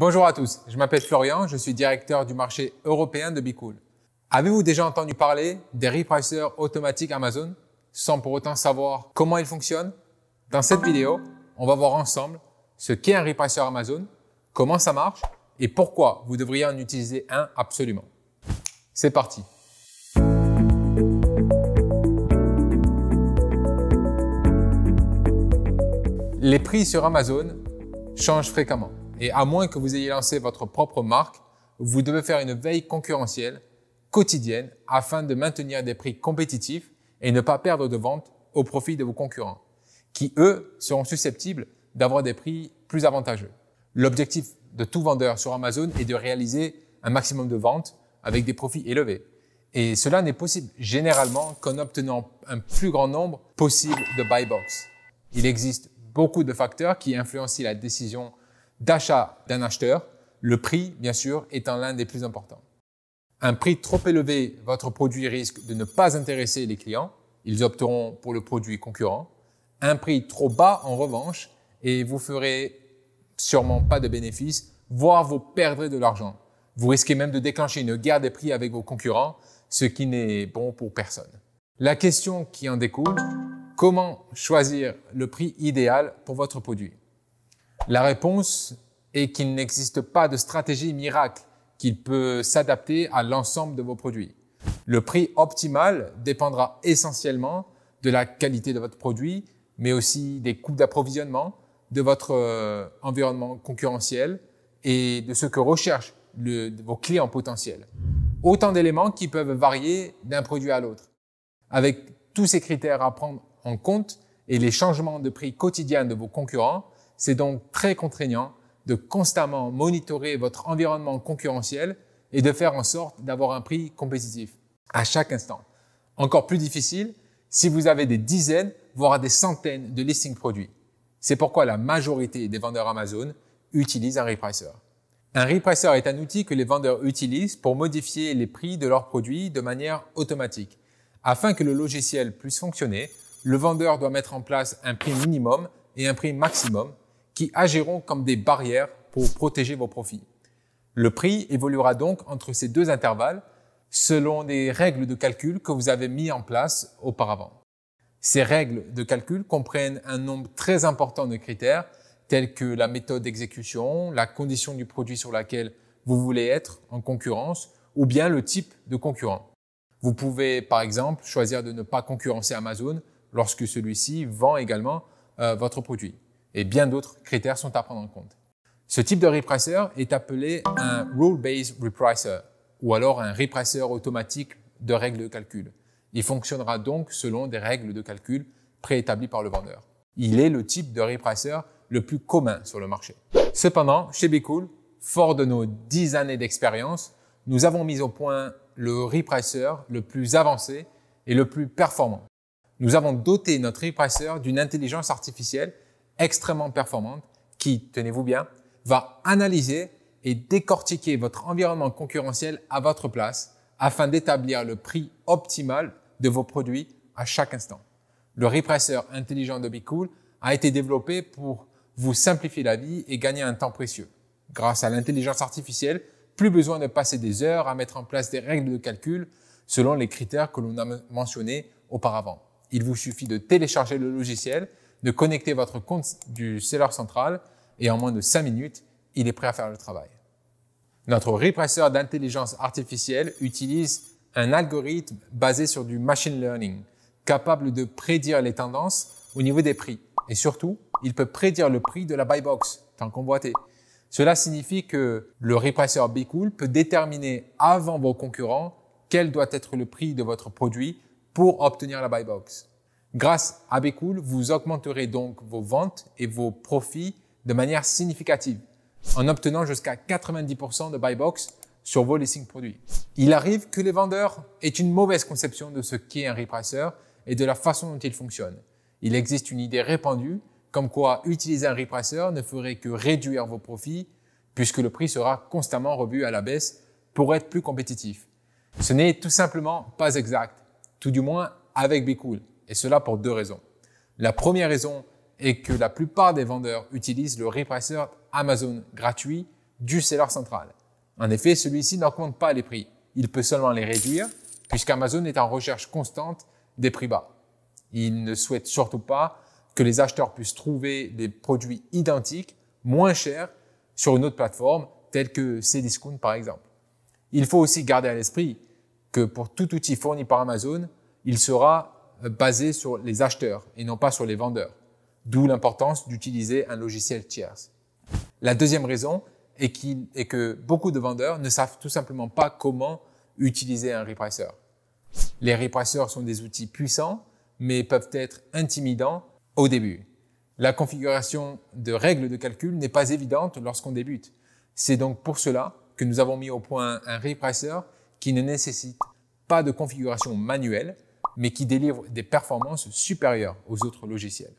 Bonjour à tous, je m'appelle Florian, je suis directeur du marché européen de Bicool. Avez-vous déjà entendu parler des repricers automatiques Amazon sans pour autant savoir comment ils fonctionnent Dans cette vidéo, on va voir ensemble ce qu'est un repricer Amazon, comment ça marche et pourquoi vous devriez en utiliser un absolument. C'est parti Les prix sur Amazon changent fréquemment. Et à moins que vous ayez lancé votre propre marque, vous devez faire une veille concurrentielle quotidienne afin de maintenir des prix compétitifs et ne pas perdre de ventes au profit de vos concurrents, qui eux seront susceptibles d'avoir des prix plus avantageux. L'objectif de tout vendeur sur Amazon est de réaliser un maximum de ventes avec des profits élevés. Et cela n'est possible généralement qu'en obtenant un plus grand nombre possible de buy box. Il existe beaucoup de facteurs qui influencent la décision d'achat d'un acheteur, le prix, bien sûr, étant l'un des plus importants. Un prix trop élevé, votre produit risque de ne pas intéresser les clients, ils opteront pour le produit concurrent. Un prix trop bas, en revanche, et vous ferez sûrement pas de bénéfices, voire vous perdrez de l'argent. Vous risquez même de déclencher une guerre des prix avec vos concurrents, ce qui n'est bon pour personne. La question qui en découle, comment choisir le prix idéal pour votre produit la réponse est qu'il n'existe pas de stratégie miracle qui peut s'adapter à l'ensemble de vos produits. Le prix optimal dépendra essentiellement de la qualité de votre produit, mais aussi des coûts d'approvisionnement, de votre euh, environnement concurrentiel et de ce que recherchent vos clients potentiels. Autant d'éléments qui peuvent varier d'un produit à l'autre. Avec tous ces critères à prendre en compte et les changements de prix quotidiens de vos concurrents, c'est donc très contraignant de constamment monitorer votre environnement concurrentiel et de faire en sorte d'avoir un prix compétitif à chaque instant. Encore plus difficile si vous avez des dizaines, voire des centaines de listings produits. C'est pourquoi la majorité des vendeurs Amazon utilisent un repricer. Un repricer est un outil que les vendeurs utilisent pour modifier les prix de leurs produits de manière automatique. Afin que le logiciel puisse fonctionner, le vendeur doit mettre en place un prix minimum et un prix maximum qui agiront comme des barrières pour protéger vos profits. Le prix évoluera donc entre ces deux intervalles selon des règles de calcul que vous avez mis en place auparavant. Ces règles de calcul comprennent un nombre très important de critères tels que la méthode d'exécution, la condition du produit sur laquelle vous voulez être en concurrence ou bien le type de concurrent. Vous pouvez par exemple choisir de ne pas concurrencer Amazon lorsque celui-ci vend également euh, votre produit et bien d'autres critères sont à prendre en compte. Ce type de repricer est appelé un rule-based repricer ou alors un repricer automatique de règles de calcul. Il fonctionnera donc selon des règles de calcul préétablies par le vendeur. Il est le type de repricer le plus commun sur le marché. Cependant, chez Bicool, fort de nos 10 années d'expérience, nous avons mis au point le repricer le plus avancé et le plus performant. Nous avons doté notre repricer d'une intelligence artificielle extrêmement performante qui, tenez-vous bien, va analyser et décortiquer votre environnement concurrentiel à votre place afin d'établir le prix optimal de vos produits à chaque instant. Le répresseur intelligent de Cool a été développé pour vous simplifier la vie et gagner un temps précieux. Grâce à l'intelligence artificielle, plus besoin de passer des heures à mettre en place des règles de calcul selon les critères que l'on a mentionnés auparavant. Il vous suffit de télécharger le logiciel de connecter votre compte du seller central et en moins de 5 minutes, il est prêt à faire le travail. Notre répresseur d'intelligence artificielle utilise un algorithme basé sur du machine learning, capable de prédire les tendances au niveau des prix. Et surtout, il peut prédire le prix de la buy box, tant convoité. Cela signifie que le répresseur cool peut déterminer avant vos concurrents quel doit être le prix de votre produit pour obtenir la buy box. Grâce à Becool, vous augmenterez donc vos ventes et vos profits de manière significative en obtenant jusqu'à 90% de buy box sur vos listings produits. Il arrive que les vendeurs aient une mauvaise conception de ce qu'est un repriceur et de la façon dont il fonctionne. Il existe une idée répandue comme quoi utiliser un repriceur ne ferait que réduire vos profits puisque le prix sera constamment revu à la baisse pour être plus compétitif. Ce n'est tout simplement pas exact, tout du moins avec Becool. Et cela pour deux raisons. La première raison est que la plupart des vendeurs utilisent le répresseur Amazon gratuit du seller central. En effet, celui-ci n'augmente pas les prix. Il peut seulement les réduire puisqu'Amazon est en recherche constante des prix bas. Il ne souhaite surtout pas que les acheteurs puissent trouver des produits identiques moins chers sur une autre plateforme telle que Cdiscount par exemple. Il faut aussi garder à l'esprit que pour tout outil fourni par Amazon, il sera basé sur les acheteurs et non pas sur les vendeurs, d'où l'importance d'utiliser un logiciel tiers. La deuxième raison est, est, que beaucoup de vendeurs ne savent tout simplement pas comment utiliser un repricer. Les repricers sont des outils puissants, mais peuvent être intimidants au début. La configuration de règles de calcul n'est pas évidente lorsqu'on débute. C'est donc pour cela que nous avons mis au point un repricer qui ne nécessite pas de configuration manuelle, mais qui délivre des performances supérieures aux autres logiciels.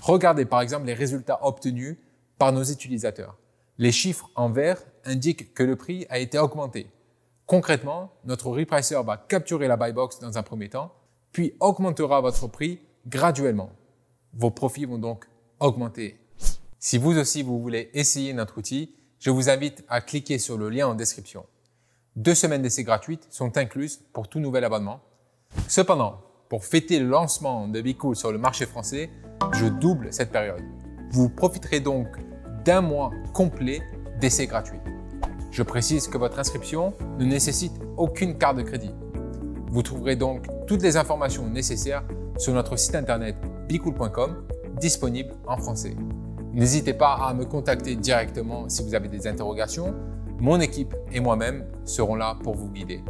Regardez par exemple les résultats obtenus par nos utilisateurs. Les chiffres en vert indiquent que le prix a été augmenté. Concrètement, notre repricer va capturer la buy box dans un premier temps, puis augmentera votre prix graduellement. Vos profits vont donc augmenter. Si vous aussi vous voulez essayer notre outil, je vous invite à cliquer sur le lien en description. Deux semaines d'essai gratuites sont incluses pour tout nouvel abonnement Cependant, pour fêter le lancement de Bicool sur le marché français, je double cette période. Vous profiterez donc d'un mois complet d'essai gratuit. Je précise que votre inscription ne nécessite aucune carte de crédit. Vous trouverez donc toutes les informations nécessaires sur notre site internet bicool.com disponible en français. N'hésitez pas à me contacter directement si vous avez des interrogations. Mon équipe et moi-même serons là pour vous guider.